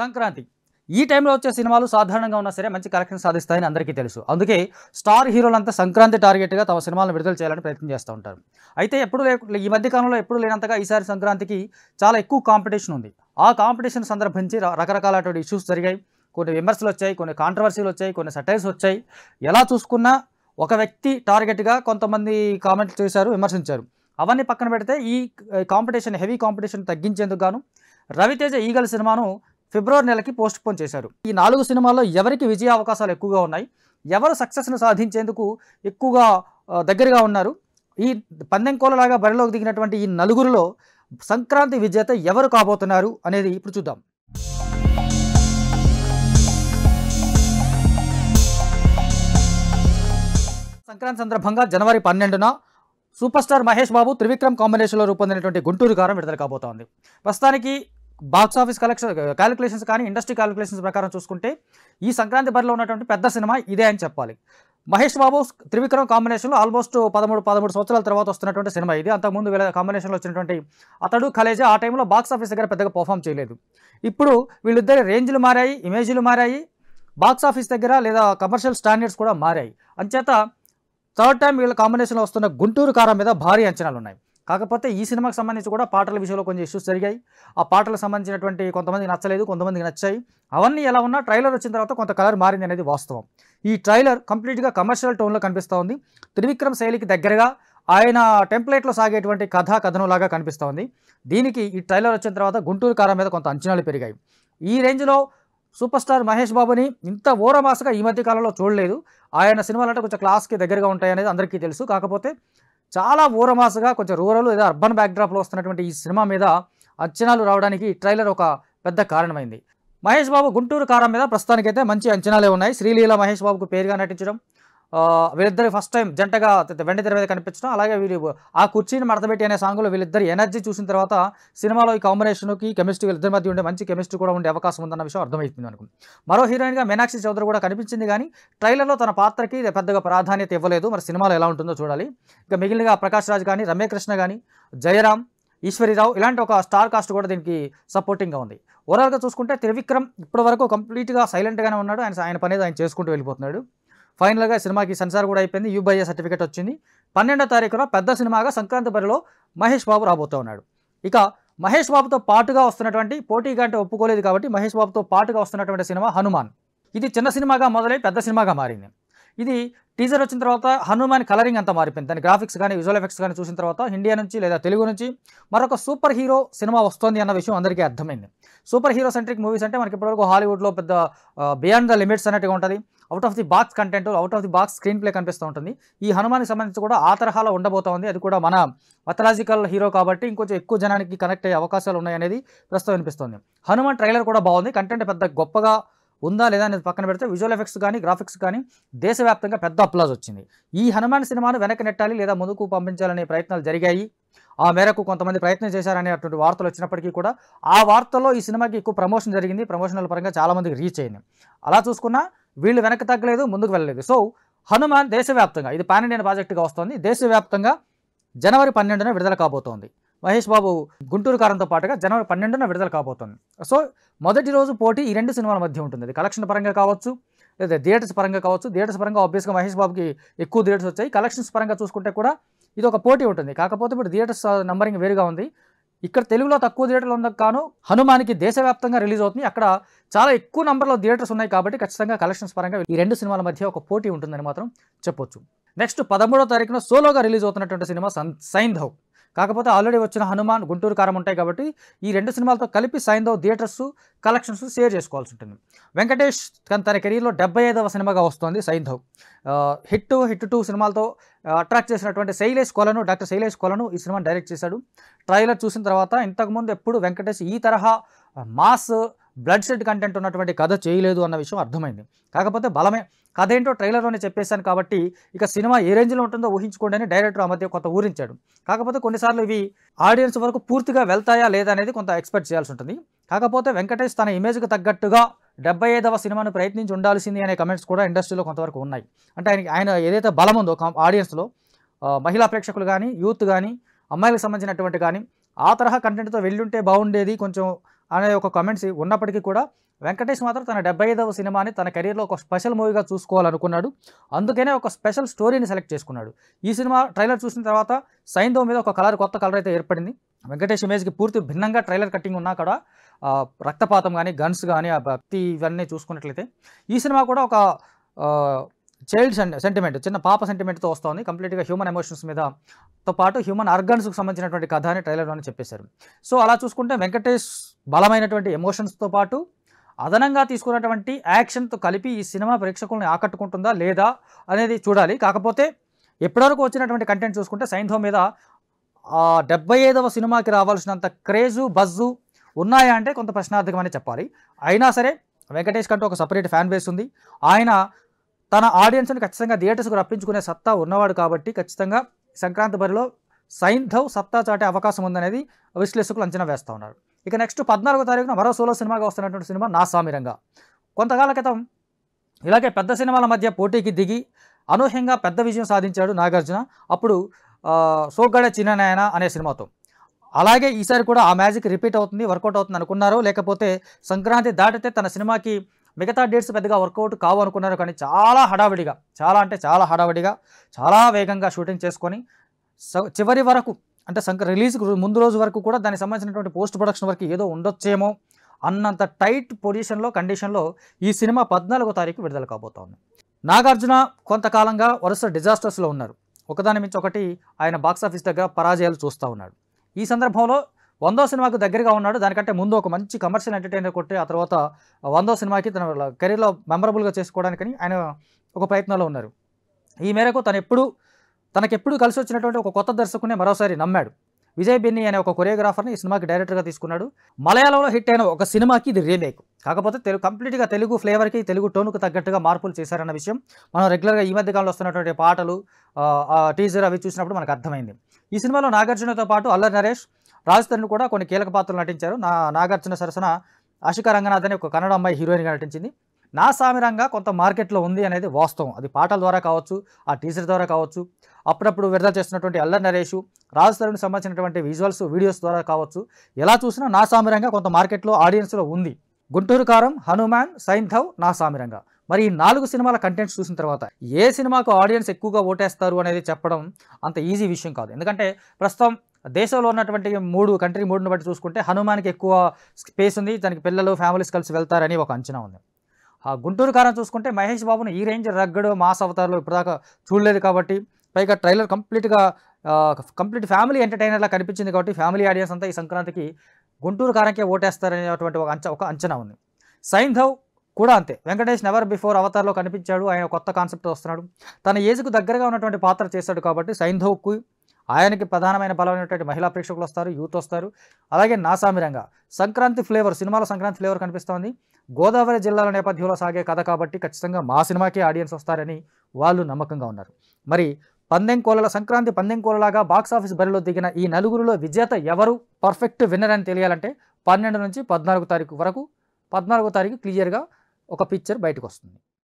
సంక్రాంతి ఈ టైంలో వచ్చే సినిమాలు సాధారణంగా ఉన్నా సరే మంచి కలెక్షన్ సాధిస్తాయని అందరికీ తెలుసు అందుకే స్టార్ హీరోలంతా సంక్రాంతి టార్గెట్గా తమ సినిమాలను విడుదల చేయాలని ప్రయత్నం చేస్తూ ఉంటారు అయితే ఎప్పుడు ఈ మధ్య కాలంలో ఎప్పుడు లేనంతగా ఈసారి సంక్రాంతికి చాలా ఎక్కువ కాంపిటీషన్ ఉంది ఆ కాంపిటీషన్ సందర్భించి రకరకాలటువంటి ఇష్యూస్ జరిగాయి కొన్ని విమర్శలు వచ్చాయి కొన్ని కాంట్రవర్సీలు వచ్చాయి కొన్ని సటైల్స్ వచ్చాయి ఎలా చూసుకున్నా ఒక వ్యక్తి టార్గెట్గా కొంతమంది కామెంట్లు చేశారు విమర్శించారు అవన్నీ పక్కన పెడితే ఈ కాంపిటీషన్ హెవీ కాంపిటీషన్ తగ్గించేందుకు గాను రవితేజ ఈగల సినిమాను ఫిబ్రవరి నెలకి పోస్ట్ పోన్ చేశారు ఈ నాలుగు సినిమాల్లో ఎవరికి విజయ అవకాశాలు ఎక్కువగా ఉన్నాయి ఎవరు సక్సెస్ను సాధించేందుకు ఎక్కువగా దగ్గరగా ఉన్నారు ఈ పందెం కోలలాగా బరిలోకి దిగినటువంటి ఈ నలుగురిలో సంక్రాంతి విజేత ఎవరు కాబోతున్నారు అనేది ఇప్పుడు చూద్దాం సంక్రాంతి సందర్భంగా జనవరి పన్నెండున సూపర్ స్టార్ మహేష్ బాబు త్రివిక్రమ్ కాంబినేషన్లో రూపొందినటువంటి గుంటూరు కారం విడుదల కాబోతోంది ప్రస్తుతానికి బాక్స్ ఆఫీస్ కలెక్షన్ క్యాలిక్యులేషన్స్ కానీ ఇండస్ట్రీ క్యాలిక్యులేషన్స్ ప్రకారం చూసుకుంటే ఈ సంక్రాంతి బరిలో ఉన్నటువంటి పెద్ద సినిమా ఇదే అని చెప్పాలి మహేష్ బాబు త్రివిక్రమ్ కాంబినేషన్లో ఆల్మోస్ట్ పదమూడు పదమూడు సంవత్సరాల తర్వాత వస్తున్నటువంటి సినిమా ఇది అంతకుముందు వీళ్ళ కాంబినేషన్లో వచ్చినటువంటి అతడు కలేజీ ఆ టైంలో బాక్స్ ఆఫీస్ దగ్గర పెద్దగా పర్ఫామ్ చేయలేదు ఇప్పుడు వీళ్ళిద్దరి రేంజ్లు మారాయి ఇమేజ్లు మారాయి బాక్స్ ఆఫీస్ దగ్గర లేదా కమర్షియల్ స్టాండర్డ్స్ కూడా మారాయి అంచేత థర్డ్ టైం వీళ్ళ కాంబినేషన్లో వస్తున్న గుంటూరు కారం మీద భారీ అంచనాలు ఉన్నాయి కాకపోతే ఈ సినిమాకి సంబంధించి కూడా పాటల విషయంలో కొంచెం ఇష్యూస్ జరిగాయి ఆ పాటలకు సంబంధించినటువంటి కొంతమందికి నచ్చలేదు కొంతమందికి నచ్చాయి అవన్నీ ఎలా ఉన్నా ట్రైలర్ వచ్చిన తర్వాత కొంత కలర్ మారింది అనేది వాస్తవం ఈ ట్రైలర్ కంప్లీట్గా కమర్షియల్ టోన్లో కనిపిస్తూ ఉంది త్రివిక్రమ్ శైలికి దగ్గరగా ఆయన టెంప్లెట్లో సాగేటువంటి కథ కథనంలాగా కనిపిస్తూ ఉంది దీనికి ఈ ట్రైలర్ వచ్చిన తర్వాత గుంటూరు కారం మీద కొంత అంచనాలు పెరిగాయి ఈ రేంజ్లో సూపర్ స్టార్ మహేష్ బాబుని ఇంత ఓరమాసగా ఈ మధ్య కాలంలో చూడలేదు ఆయన సినిమాలు అంటే కొంచెం క్లాస్కి దగ్గరగా ఉంటాయనేది అందరికీ తెలుసు కాకపోతే చాలా ఊరమాసగా కొంచెం రూరల్ లేదా అర్బన్ బ్యాక్డ్రాప్లో వస్తున్నటువంటి ఈ సినిమా మీద అంచనాలు రావడానికి ట్రైలర్ ఒక పెద్ద కారణమైంది మహేష్ బాబు గుంటూరు కారం మీద ప్రస్తుతానికైతే మంచి అంచనాలే ఉన్నాయి శ్రీలీల మహేష్ బాబుకు పేరుగా నటించడం వీళ్ళిద్దరు ఫస్ట్ టైం జంటగా వెండి తెర మీద కనిపించడం అలాగే వీళ్ళు ఆ కుర్చీని మడతబెట్టి అనే సాంగ్లో వీళ్ళిద్దరు ఎనర్జీ చూసిన తర్వాత సినిమాలో ఈ కాంబినేషన్కి కెమిస్ట్రీ వీళ్ళిద్దరి మధ్య ఉండే మంచి కెమిస్ట్రీ కూడా ఉండే అవకాశం ఉందన్న విషయం అర్థమైపోయింది అనుకుంది మరో హీరోయిన్గా మీనాక్షి చౌదరి కూడా కనిపించింది కానీ ట్రైలర్లో తన పాత్రకి పెద్దగా ప్రాధాన్యత ఇవ్వలేదు మరి సినిమాలో ఎలా ఉంటుందో చూడాలి ఇంకా మిగిలినగా ప్రకాష్ రాజ్ కానీ రమ్యకృష్ణ కానీ జయరామ్ ఈశ్వరిరావు ఇలాంటి ఒక స్టార్ కాస్ట్ కూడా దీనికి సపోర్టింగ్గా ఉంది ఓవరాల్గా చూసుకుంటే త్రివిక్రమ్ ఇప్పటివరకు కంప్లీట్గా సైలెంట్గానే ఉన్నాడు ఆయన ఆయన పనేది ఆయన చేసుకుంటూ వెళ్ళిపోతున్నాడు ఫైనల్గా సినిమాకి సెన్సార్ కూడా అయిపోయింది యూబైఏ సర్టిఫికేట్ వచ్చింది పన్నెండో తారీఖున పెద్ద సినిమాగా సంక్రాంతి బరిలో మహేష్ బాబు రాబోతూ ఉన్నాడు ఇక మహేష్ బాబుతో పాటుగా వస్తున్నటువంటి పోటీగా అంటే ఒప్పుకోలేదు కాబట్టి మహేష్ బాబుతో పాటుగా వస్తున్నటువంటి సినిమా హనుమాన్ ఇది చిన్న సినిమాగా మొదలై పెద్ద సినిమాగా మారింది ఇది టీజర్ వచ్చిన తర్వాత హనుమాన్ కలరింగ్ అంతా మారిపోయింది దాని గ్రాఫిక్స్ కానీ విజువల్ ఎఫెక్ట్స్ కానీ చూసిన తర్వాత ఇండియా నుంచి లేదా తెలుగు నుంచి మరొక సూపర్ హీరో సినిమా వస్తుంది అన్న విషయం అందరికీ అర్థమైంది సూపర్ హీరో సెంట్రిక్ మూవీస్ అంటే మనకి ఇప్పటివరకు హాలీవుడ్లో పెద్ద బియాండ్ ద లిమిట్స్ అన్నట్టుగా ఉంటుంది out of the box content out of the box screenplay కనిపిస్తూ ఉంటుంది ఈ హనుమాన్కి సంబంధించి కూడా ఆ తరహాలో ఉండబోతోంది అది కూడా మన మెథలాజికల్ హీరో కాబట్టి ఇంకొంచెం ఎక్కువ జనానికి కనెక్ట్ అయ్యే అవకాశాలు ఉన్నాయనేది ప్రస్తుతం అనిపిస్తుంది హనుమాన్ ట్రైలర్ కూడా బాగుంది కంటెంట్ పెద్ద గొప్పగా ఉందా లేదా అనేది పక్కన పెడితే విజువల్ ఎఫెక్ట్స్ కానీ గ్రాఫిక్స్ కానీ దేశవ్యాప్తంగా పెద్ద అప్లాజ్ వచ్చింది ఈ హనుమాన్ సినిమాను వెనక్కి నెట్టాలి లేదా ముందుకు పంపించాలనే ప్రయత్నాలు జరిగాయి ఆ మేరకు కొంతమంది ప్రయత్నం చేశారనేటువంటి వార్తలు వచ్చినప్పటికీ కూడా ఆ వార్తల్లో ఈ సినిమాకి ఎక్కువ ప్రమోషన్ జరిగింది ప్రమోషనల్ పరంగా చాలామందికి రీచ్ అయింది అలా చూసుకున్నా వీళ్ళు వెనక తగ్గలేదు ముందుకు వెళ్ళలేదు సో హనుమాన్ దేశవ్యాప్తంగా ఇది పాన్ ఇండియన్ ప్రాజెక్టుగా వస్తుంది దేశవ్యాప్తంగా జనవరి పన్నెండున విడుదల కాబోతోంది మహేష్ బాబు గుంటూరు కారంతో పాటుగా జనవరి పన్నెండున విడుదల కాబోతుంది సో మొదటి రోజు పోటీ ఈ రెండు సినిమాల మధ్య ఉంటుంది అది కలెక్షన్ పరంగా కావచ్చు లేదా థియేటర్స్ పరంగా కావచ్చు థియేటర్స్ పరంగా ఆబ్వియస్గా మహేష్ బాబుకి ఎక్కువ థియేటర్స్ వచ్చాయి కలెక్షన్స్ పరంగా చూసుకుంటే కూడా ఇది ఒక పోటీ ఉంటుంది కాకపోతే ఇప్పుడు థియేటర్స్ నంబరింగ్ uh, వేరుగా ఉంది ఇక్కడ తెలుగులో తక్కువ థియేటర్లు ఉండక కాను హనుమానికి దేశవ్యాప్తంగా రిలీజ్ అవుతుంది అక్కడ చాలా ఎక్కువ నెంబర్లో థియేటర్స్ ఉన్నాయి కాబట్టి ఖచ్చితంగా కలెక్షన్స్ పరంగా ఈ రెండు సినిమాల మధ్య ఒక పోటీ ఉంటుందని మాత్రం చెప్పొచ్చు నెక్స్ట్ పదమూడో తారీఖున సోలోగా రిలీజ్ అవుతున్నటువంటి సినిమా సైన్ ధౌ కాకపోతే ఆల్రెడీ వచ్చిన హనుమాన్ గుంటూరు కారం ఉంటాయి కాబట్టి ఈ రెండు సినిమాలతో కలిపి సైంధవ్ థియేటర్స్ కలెక్షన్స్ షేర్ చేసుకోవాల్సి ఉంటుంది వెంకటేష్ తన కెరీర్లో డెబ్బై ఐదవ సినిమాగా వస్తుంది సైంధవ్ హిట్ హిట్ టూ సినిమాలతో అట్రాక్ట్ చేసినటువంటి శైలేష్ కోలను డాక్టర్ శైలేష్ కోలను ఈ సినిమాని డైరెక్ట్ చేశాడు ట్రైలర్ చూసిన తర్వాత ఇంతకుముందు ఎప్పుడు వెంకటేష్ ఈ తరహా మాస్ బ్లడ్ షెడ్ కంటెంట్ ఉన్నటువంటి కథ చేయలేదు అన్న విషయం అర్థమైంది కాకపోతే బలమే కథ ఏంటో ట్రైలర్లోనే చెప్పేశాను కాబట్టి ఇక సినిమా ఏ రేంజ్లో ఉంటుందో ఊహించుకోండి అని డైరెక్టర్ ఆ మధ్య కొంత ఊరించాడు కాకపోతే కొన్నిసార్లు ఇవి ఆడియన్స్ వరకు పూర్తిగా వెళ్తాయా లేదా అనేది కొంత ఎక్స్పెక్ట్ చేయాల్సి ఉంటుంది కాకపోతే వెంకటేష్ తన ఇమేజ్కి తగ్గట్టుగా డెబ్బై ఐదవ సినిమాను ప్రయత్నించి ఉండాల్సింది అనే కమెంట్స్ కూడా ఇండస్ట్రీలో కొంతవరకు ఉన్నాయి అంటే ఆయన ఆయన ఏదైతే బలం ఉందో ఆడియన్స్లో మహిళా ప్రేక్షకులు కానీ యూత్ కానీ అమ్మాయిలకు సంబంధించినటువంటి కానీ ఆ తరహా కంటెంట్తో వెళ్ళుంటే బాగుండేది కొంచెం అనే ఒక కమెంట్స్ ఉన్నప్పటికీ కూడా వెంకటేష్ మాత్రం తన డెబ్బై ఐదవ సినిమాని తన కెరీర్లో ఒక స్పెషల్ మూవీగా చూసుకోవాలనుకున్నాడు అందుకనే ఒక స్పెషల్ స్టోరీని సెలెక్ట్ చేసుకున్నాడు ఈ సినిమా ట్రైలర్ చూసిన తర్వాత సైంధవ్ మీద ఒక కలర్ కొత్త కలర్ అయితే ఏర్పడింది వెంకటేష్ ఇమేజ్కి పూర్తి భిన్నంగా ట్రైలర్ కట్టింగ్ ఉన్నా కూడా రక్తపాతం కానీ గన్స్ కానీ ఆ భక్తి ఇవన్నీ చూసుకున్నట్లయితే ఈ సినిమా కూడా ఒక చైల్డ్ సెంటిమెంట్ చిన్న పాప సెంటిమెంట్తో వస్తుంది కంప్లీట్గా హ్యూమన్ ఎమోషన్స్ మీద తో పాటు హ్యూమన్ ఆర్గన్స్కి సంబంధించినటువంటి కథ అని ట్రైలర్లోనే చెప్పేశారు సో అలా చూసుకుంటే వెంకటేష్ బలమైనటువంటి ఎమోషన్స్తో పాటు అదనంగా తీసుకున్నటువంటి యాక్షన్తో కలిపి ఈ సినిమా ప్రేక్షకులను ఆకట్టుకుంటుందా లేదా అనేది చూడాలి కాకపోతే ఎప్పటివరకు వచ్చినటువంటి కంటెంట్ చూసుకుంటే సైన్ధో మీద డెబ్బై ఐదవ సినిమాకి రావాల్సినంత క్రేజు బజ్జు ఉన్నాయా అంటే కొంత ప్రశ్నార్థకమని చెప్పాలి అయినా సరే వెంకటేష్ కంటూ ఒక సపరేట్ ఫ్యాన్ బేస్ ఉంది ఆయన తన ఆడియన్స్ని ఖచ్చితంగా థియేటర్స్కు రప్పించుకునే సత్తా ఉన్నవాడు కాబట్టి ఖచ్చితంగా సంక్రాంతి బరిలో సైంధవ్ సత్తా చాటే అవకాశం ఉందనేది విశ్లేషకులు అంచనా వేస్తూ ఉన్నారు ఇక నెక్స్ట్ పద్నాలుగో తారీఖున మరో సోలో సినిమాగా వస్తున్నటువంటి సినిమా నా సామిరంగా కొంతకాల క్రితం ఇలాగే పెద్ద సినిమాల మధ్య పోటీకి దిగి అనూహ్యంగా పెద్ద విజయం సాధించాడు నాగార్జున అప్పుడు సోగ్గాడే చిన్ననాయన అనే సినిమాతో అలాగే ఈసారి కూడా ఆ మ్యాజిక్ రిపీట్ అవుతుంది వర్కౌట్ అవుతుంది అనుకున్నారు లేకపోతే సంక్రాంతి దాటితే తన సినిమాకి మిగతా డేట్స్ పెద్దగా వర్కౌట్ కావు అనుకున్నారు కానీ చాలా హడావిడిగా చాలా అంటే చాలా హడావిడిగా చాలా వేగంగా షూటింగ్ చేసుకొని చివరి వరకు అంటే సంక రిలీజ్ ముందు రోజు వరకు కూడా దానికి సంబంధించినటువంటి పోస్ట్ ప్రొడక్షన్ వరకు ఏదో ఉండొచ్చేమో అన్నంత టైట్ పొజిషన్లో కండిషన్లో ఈ సినిమా పద్నాలుగో తారీఖు విడుదల కాబోతోంది నాగార్జున కొంతకాలంగా వరుస డిజాస్టర్స్లో ఉన్నారు ఒకదాని మించి ఒకటి ఆయన బాక్సాఫీస్ దగ్గర పరాజయాలు చూస్తూ ఉన్నాడు ఈ సందర్భంలో వందో సినిమాకు దగ్గరగా ఉన్నాడు దానికంటే ముందు ఒక మంచి కమర్షియల్ ఎంటర్టైనర్ కొట్టి ఆ తర్వాత వందో సినిమాకి తన కెరీర్లో మెమరబుల్గా చేసుకోవడానికని ఆయన ఒక ప్రయత్నంలో ఉన్నారు ఈ మేరకు తను ఎప్పుడు తనకెప్పుడు కలిసి వచ్చినటువంటి ఒక కొత్త దర్శకునే మరోసారి నమ్మాడు విజయ్ బెన్ని అనే ఒక కొరియోగ్రాఫర్ని ఈ సినిమాకి డైరెక్టర్గా తీసుకున్నాడు మలయాళంలో హిట్ అయిన ఒక సినిమాకి ఇది రీమేక్ కాకపోతే తెలుగు కంప్లీట్గా తెలుగు ఫ్లేవర్కి తెలుగు టోన్కు తగ్గట్టుగా మార్పులు చేశారన్న విషయం మనం రెగ్యులర్గా ఈ మధ్యకాలంలో వస్తున్నటువంటి పాటలు టీజర్ అవి చూసినప్పుడు మనకు అర్థమైంది ఈ సినిమాలో నాగార్జునతో పాటు అల్లరి నరేష్ రాజస్థాన్ కూడా కొన్ని కీలక పాత్రలు నటించారు నా నాగార్జున సరసన ఆశిక రంగనాథ్ అనే ఒక కన్నడ అమ్మాయి హీరోయిన్గా నటించింది నా సామిరంగా కొంత మార్కెట్లో ఉంది అనేది వాస్తవం అది పాటల ద్వారా కావచ్చు ఆ టీజర్ ద్వారా కావచ్చు అప్పుడప్పుడు విడుదల చేస్తున్నటువంటి అల్లర్ నరేషు రాజస్థానికి సంబంధించినటువంటి విజువల్స్ వీడియోస్ ద్వారా కావచ్చు ఎలా చూసినా నా సామిరంగా కొంత మార్కెట్లో ఆడియన్స్లో ఉంది గుంటూరు కారం హనుమాన్ సైంధవ్ నా సామిరంగా మరి ఈ నాలుగు సినిమాల కంటెంట్స్ చూసిన తర్వాత ఏ సినిమాకు ఆడియన్స్ ఎక్కువగా ఓటేస్తారు అనేది చెప్పడం అంత ఈజీ విషయం కాదు ఎందుకంటే ప్రస్తుతం దేశంలో ఉన్నటువంటి మూడు కంట్రీ మూడును బట్టి చూసుకుంటే హనుమాన్కి ఎక్కువ స్పేస్ ఉంది దానికి పిల్లలు ఫ్యామిలీస్ కలిసి వెళ్తారని ఒక అంచనా ఉంది ఆ గుంటూరు కారం చూసుకుంటే మహేష్ బాబును ఈ రేంజ్ రగ్గడు మాస్ అవతారులు ఇప్పటిదాకా చూడలేదు కాబట్టి పైగా ట్రైలర్ కంప్లీట్గా కంప్లీట్ ఫ్యామిలీ ఎంటర్టైనర్లా కనిపించింది కాబట్టి ఫ్యామిలీ ఆడియన్స్ అంతా ఈ సంక్రాంతికి గుంటూరు కారంకే ఓటేస్తారనేటువంటి ఒక అంచ ఒక అంచనా ఉంది సైంధవ్ కూడా అంతే వెంకటేష్ నెవర్ బిఫోర్ అవతార్లో కనిపించాడు ఆయన కొత్త కాన్సెప్ట్ వస్తున్నాడు తన ఏజ్కు దగ్గరగా ఉన్నటువంటి పాత్ర చేశాడు కాబట్టి సైంధవ్కి ఆయనకి ప్రధానమైన బలమైనటువంటి మహిళా ప్రేక్షకులు వస్తారు యూత్ వస్తారు అలాగే నాసామిరంగా సంక్రాంతి ఫ్లేవర్ సినిమాలో సంక్రాంతి ఫ్లేవర్ కనిపిస్తోంది గోదావరి జిల్లాల నేపథ్యంలో సాగే కథ కాబట్టి ఖచ్చితంగా మా సినిమాకే ఆడియన్స్ వస్తారని వాళ్ళు నమ్మకంగా ఉన్నారు మరి పందెం కోలల సంక్రాంతి పందెం బాక్స్ బాక్సాఫీస్ బరిలో దిగిన ఈ నలుగురిలో విజేత ఎవరు పర్ఫెక్ట్ విన్నర్ అని తెలియాలంటే పన్నెండు నుంచి పద్నాలుగు తారీఖు వరకు పద్నాలుగో తారీఖు క్లియర్గా ఒక పిక్చర్ బయటకు వస్తుంది